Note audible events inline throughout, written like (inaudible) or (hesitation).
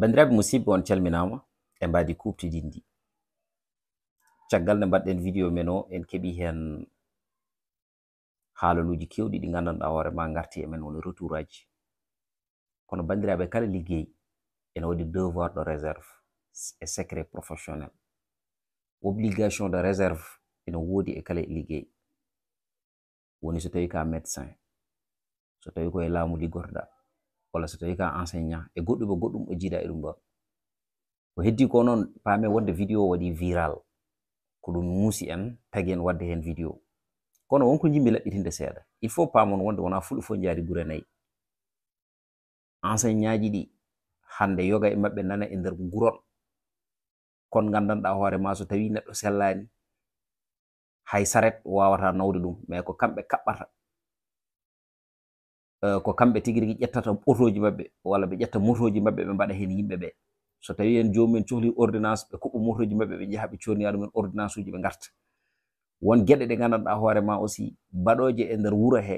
bandiraɓe musibɓe on calminama e mbadi kuɓtidinndi caggal nde mbaɗɗen vidéo men o en keɓi hen haalaluji kewɗi ɗi gandanɗa hoore ma garti e men woni retour aji kono bandiraɓe kala liggey ene waɗi devoir de réserve e secret professionnel obligation de réserve ene woodi e kala e liggey woni so tawi ka médecin so tawi koye laamu liggorɗa wala so tawi ka enseignant e goddo e goddum o jida e ɗum do o heddi ko non paame wonde video wadi viral ko dum musi en tagen wadde hen video kono wonko jimmi laɓɓitinde seeɗa il faut paamon wonde wona fulu fo jaari gure nay enseignant ji ɗi yoga e mabbe nana e nder guron kon da hore ma so tawi neɗɗo sellani hay saret wawata nawde ɗum me ko kamɓe kabbata Eh, ko kamɓe tigi rigi ƴettata otoji maɓɓe walla ɓe ƴetta motoji maɓɓe ɓe mbaɗa heen yimɓe ɓee so tawi en joomumen cohli ordonnance ɓe kuɓɓa motoji maɓɓe ɓe njaha ɓe cooniya ɗumen ordonnance uji ɓe ngarta won geɗe ɗe nganduɗa hoore ma aussi mbaɗoje e nder wuro he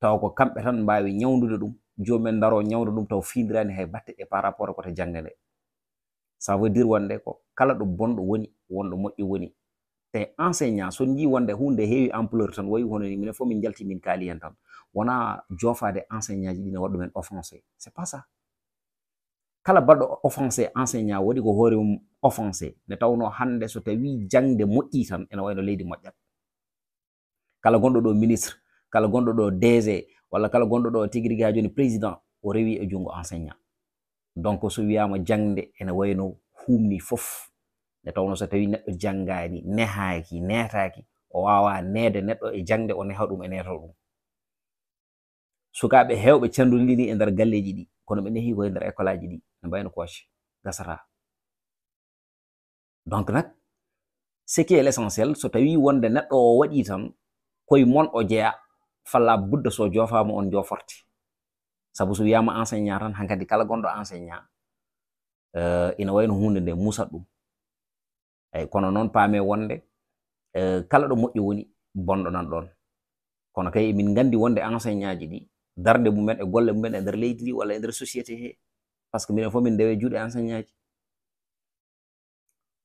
taw ko kamɓe tan mbaawi ñawdude ɗum joomumen ndaro ñawde ɗum taw fiindirani hay batte e par rapport kote jannge nde ça veut dire wonde ko kala ɗo bonɗo woni wonɗo moƴƴi woni te enseignant so ndi wonde hunde heewi ampleur tan wayi hono min fo min jalti min kali hen tan wona jofade enseignant ji dina wadum en offensé c'est pas ça kala baɗɗo offensé enseignant waɗi ko hore mum offensé ne tawno hannde so tawi jangde moƴƴi tan ene wayno leydi moƴƴat kala gonɗo ɗo ministre kala gonɗo ɗo dg walla kala gonɗo ɗo tigi ha joni président o rewi e jungo enseignant donc so wiyama jangde ene wayno humni fof nde tawno so tawi neɗɗo janngaani nehaaki neetaaki o waawa neede neɗɗo e jannde o neha ɗum e neeto ɗum sukaaɓe heewɓe canndundini e ndeer galleeji ɗi kono ɓe nehii ko e ndeer école aji ɗi no mbayno koce gasataa donc nak ce qui est l' essentiel so tawii wonde neɗɗo o waɗii tan koye mon o jeya falla budda so joofaama on jooforte sabu so wiyaama enseignant tan hankadi kala gonɗo enseignant (hesitation) ina wayno huunde nde musat ɗum eyi kono noon paame wonde eh, kala ɗo moƴƴo woni bonɗo nan ɗon kono kay emin nganndi wonde enseigne aji ɗi darnde mumen e golle mumen e nder leydi ɗi walla e nder société he par ce que minen fof min ndewe juuɗe enseigne aji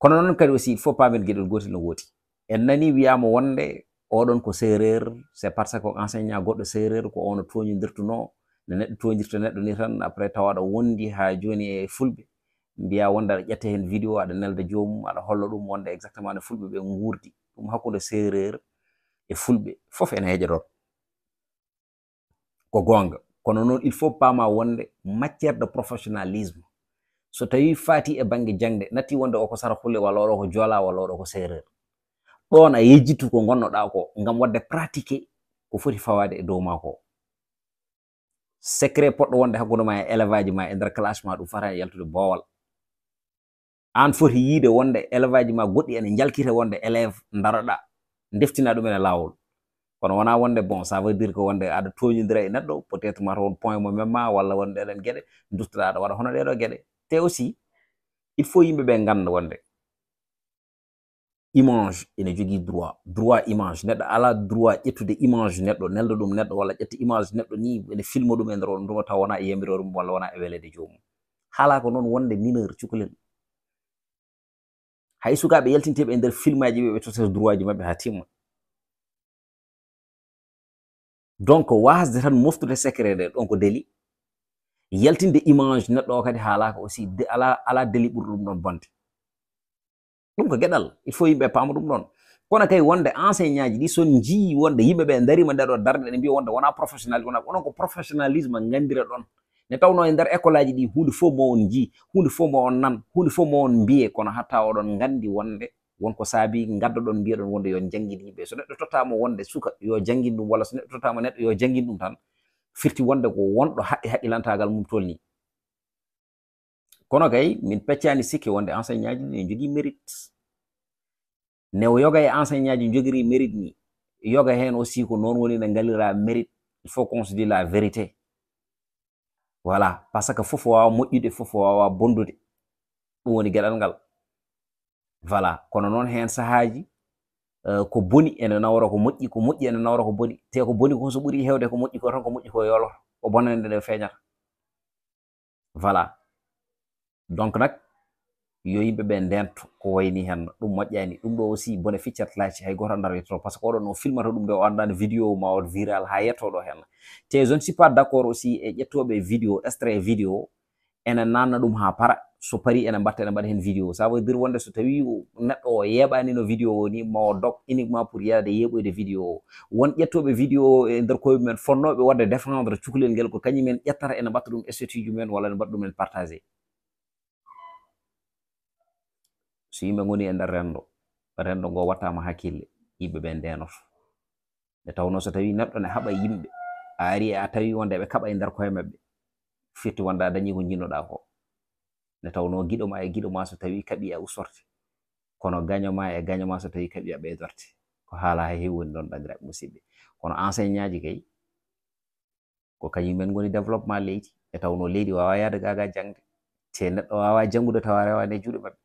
kono noon kadi aussi il faut paamen geɗel gootel no wooti en nani wiyaama wonde oɗon ko sereur c'est par ce que ko enseignant goɗɗo sereur ko ono toñodirtuno ne neɗɗo toñirta neɗɗo ni tan après tawaɗo wondi haa jooni e fulɓe mbiya wonde aɗa ƴette hen vidéo aɗa nelda jomum aɗa holla ɗum wonde exactement no fulɓe ɓe guurdi ɗum hakkude serreur e fulɓe fof ene heeƴa ɗon ko gonga kono noon il faut pama wonde matiére de professionnalisme so tawi fati e bangge jangde natti wonde o ko sara hulle walla oɗo ko joola walla oɗo ko serreur ɗon a yejjitu ko gonnoɗa ko ngam wadde pratiqué ko foti fawade e dow ma ko secret poɗɗo wonde hakkude ma e élevage ma e nder classe ma ɗum fata e yaltude bowal an foti yiide wonde élève aji ma goɗɗi ene jalkita wonde élève daroɗa deftina ɗumen e lawol kono wona wonde bon ça veut dire ko wonde aɗa toñodira e neɗɗo peut être mata won point mo memma walla wonde ɗen gueɗe dustuɗa aɗa waɗa hono ɗeɗo gueɗe te aussi il faut yimɓeɓe ganda wonde image ene jogui droit droit image neɗɗo ala droit ƴettude image neɗɗo nelda ɗum neɗɗo walla ƴetta image neɗɗo ni ene filma ɗum e nder on ɗuma taw wona e yamirorum walla wona e welede jomum haala ko noon wonde mineur cukalel hay sukaɓe yaltinteɓe e nder film aji ɓe ɓe totata droit ji maɓɓe ha timma donc wasde tan moftude secret ɗe ɗon ko déli yaltinde image neɗɗo o kadi haalaka aussi ala déli ɓurɗo ɗum ɗon bonde ɗum ko gueɗal il faut yimɓe paama ɗum ɗon kono kay wonde enseigne ñaji ɗi son jiyi wonde yimɓeɓe darima ndeɗo darde ɗe mbiya wonde wona professionnal wona onon ko professionnalisme gandira ɗon nde tawno e nder école aji ɗi hunde fof mo on jii hunde fof mo on nan hunde fof mo on mbiye kono hatta oɗon nganndi wonde wonko saabi ngaddoɗon mbiyaɗon wonde yo janngini yimɓe so neɗɗo tottaama wonde suka yo janngini ɗum walla so neɗɗo tottaama neɗɗo yo janngini ɗum tan firti wonde ko wonɗo haqqi haqqilantagal mum tolni kono kay min peccani sikke wonde enseigne aji ɗi ne jogii mérite ne o yoga e enseigne aji jogiri mérite ni yoga heen aussi ko noon woni ne ngalira mérite il faut qu'on se dit la vérité wala par ce que fof wawa moƴƴude fof wawa bondude ɗum woni geɗal ngal voilà kono noon hen sahaji uh, ko boni ene nawra ko moƴƴi ko moƴƴi ene nawra ko boni te ko boni ko so ɓuri hewde ko moƴƴi ko tan ko moƴƴi ko yoloto o bonanende nde feeñata voilà donc nak yo yimɓe ɓe ndento ko wayni hen ɗum moƴƴani ɗum ɗo aussi bone ficcatlaci hay goto andar yettoto par ce que oɗon o filmata ɗum ɗe o andani vidéo ma on viral ha yettoɗo hen te je ne suis pas d' accord aussi e ƴettoɓe vidéo extrait vidéo ene nanna ɗum ha para so pari ene mbatta ene mbaɗa hen vidéo ça veut dire wonde so tawi neɗɗo o yeɓani no vidéo o ni ma o dog uniquement pour yeyade yeɓoyde vidéo o won ƴettoɓe vidéo o e nder koye mumen fonnoɓe wadde défendre cukalel nguel ko kañumen ƴettata ene mbatta ɗum estatuji mumen walla ene mbatta ɗumen partagé so yimɓe goni e nder renndo renndo ngo wattama hakkille yimɓe ɓe ndenoto nde tawno so tawi neɗɗo ne haɓa yimɓe a ari a tawi wonde ɓe kaɓa e nder koye maɓɓe fitti wonda dañi ko jinnoɗa ko nde tawno giɗo ma e giɗo ma so tawi kaɓi a usorte kono gañoma e gañoma so tawi kaɓi a ɓeydorte ko haala ha hewi woni ɗon ɗagiraɓe musidɓe kono enseigne ñaji kay ko kañummen goni développement leydi e tawno leydi wawa yaade gaga jangde te neɗɗo wawa janngude tawa rewane juuɗe maɓɓe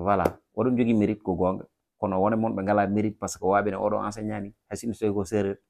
voilà oɗon jogui mérite ko gonga kono wona moon ɓe gala mérite par ce que o waɓino oɗo enseignant :fra ni haysinno so tawi ko sérieur :fra